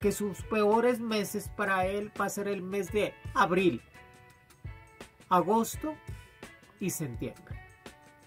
que sus peores meses para él va a ser el mes de abril, agosto y septiembre.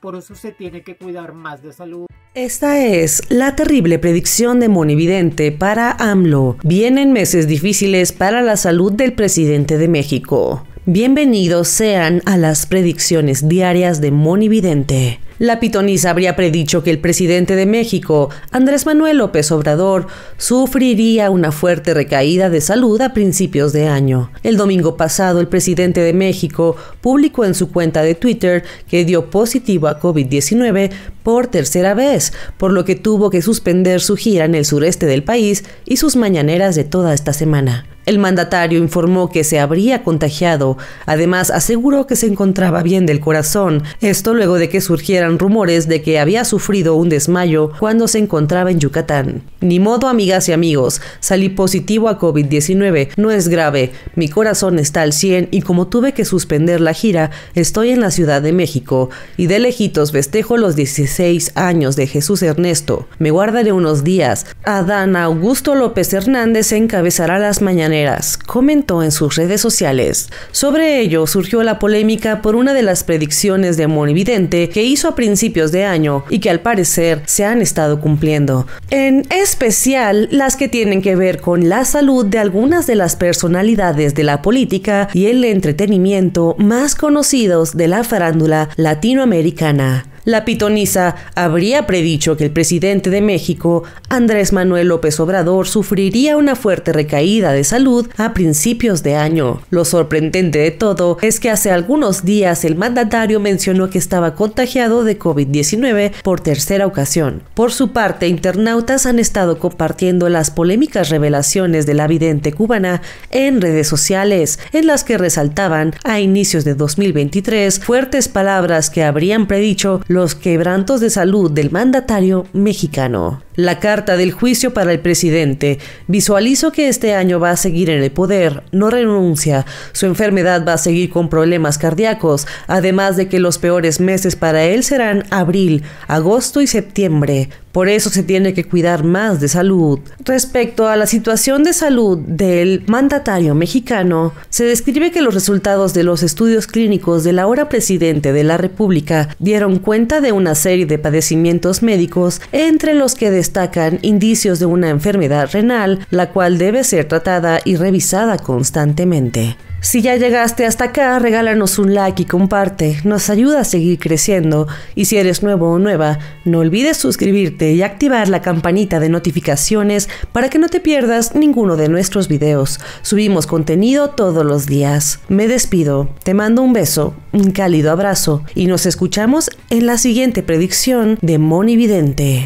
Por eso se tiene que cuidar más de salud. Esta es la terrible predicción de Monividente para AMLO. Vienen meses difíciles para la salud del presidente de México. Bienvenidos sean a las predicciones diarias de Monividente. La pitonisa habría predicho que el presidente de México, Andrés Manuel López Obrador, sufriría una fuerte recaída de salud a principios de año. El domingo pasado, el presidente de México publicó en su cuenta de Twitter que dio positivo a COVID-19 por tercera vez, por lo que tuvo que suspender su gira en el sureste del país y sus mañaneras de toda esta semana. El mandatario informó que se habría contagiado. Además, aseguró que se encontraba bien del corazón. Esto luego de que surgieran rumores de que había sufrido un desmayo cuando se encontraba en Yucatán. Ni modo, amigas y amigos. Salí positivo a COVID-19. No es grave. Mi corazón está al 100 y como tuve que suspender la gira, estoy en la Ciudad de México. Y de lejitos festejo los 16 años de Jesús Ernesto. Me guardaré unos días. Adán Augusto López Hernández encabezará las mañaneras comentó en sus redes sociales. Sobre ello surgió la polémica por una de las predicciones de Monividente que hizo a principios de año y que al parecer se han estado cumpliendo, en especial las que tienen que ver con la salud de algunas de las personalidades de la política y el entretenimiento más conocidos de la farándula latinoamericana. La pitonisa habría predicho que el presidente de México, Andrés Manuel López Obrador, sufriría una fuerte recaída de salud a principios de año. Lo sorprendente de todo es que hace algunos días el mandatario mencionó que estaba contagiado de COVID-19 por tercera ocasión. Por su parte, internautas han estado compartiendo las polémicas revelaciones de la vidente cubana en redes sociales, en las que resaltaban a inicios de 2023 fuertes palabras que habrían predicho los quebrantos de salud del mandatario mexicano. La carta del juicio para el presidente. Visualizo que este año va a seguir en el poder, no renuncia. Su enfermedad va a seguir con problemas cardíacos, además de que los peores meses para él serán abril, agosto y septiembre. Por eso se tiene que cuidar más de salud. Respecto a la situación de salud del mandatario mexicano, se describe que los resultados de los estudios clínicos del ahora presidente de la República dieron cuenta de una serie de padecimientos médicos entre los que destacan indicios de una enfermedad renal, la cual debe ser tratada y revisada constantemente. Si ya llegaste hasta acá, regálanos un like y comparte, nos ayuda a seguir creciendo y si eres nuevo o nueva, no olvides suscribirte y activar la campanita de notificaciones para que no te pierdas ninguno de nuestros videos. Subimos contenido todos los días. Me despido, te mando un beso, un cálido abrazo y nos escuchamos en la siguiente predicción de Moni Vidente.